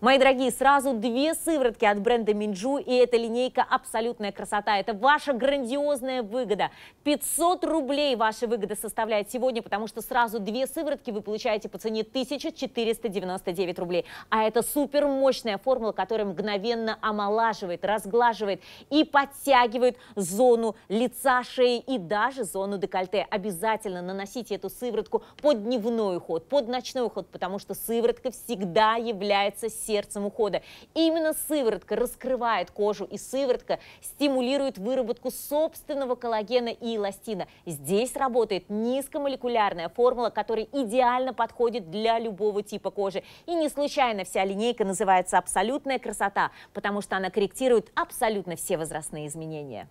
Мои дорогие, сразу две сыворотки от бренда Минджу, и эта линейка абсолютная красота. Это ваша грандиозная выгода. 500 рублей ваша выгода составляет сегодня, потому что сразу две сыворотки вы получаете по цене 1499 рублей. А это супер мощная формула, которая мгновенно омолаживает, разглаживает и подтягивает зону лица, шеи и даже зону декольте. Обязательно наносите эту сыворотку под дневной уход, под ночной уход, потому что сыворотка всегда является символом сердцем ухода. И именно сыворотка раскрывает кожу, и сыворотка стимулирует выработку собственного коллагена и эластина. Здесь работает низкомолекулярная формула, которая идеально подходит для любого типа кожи. И не случайно вся линейка называется «Абсолютная красота», потому что она корректирует абсолютно все возрастные изменения.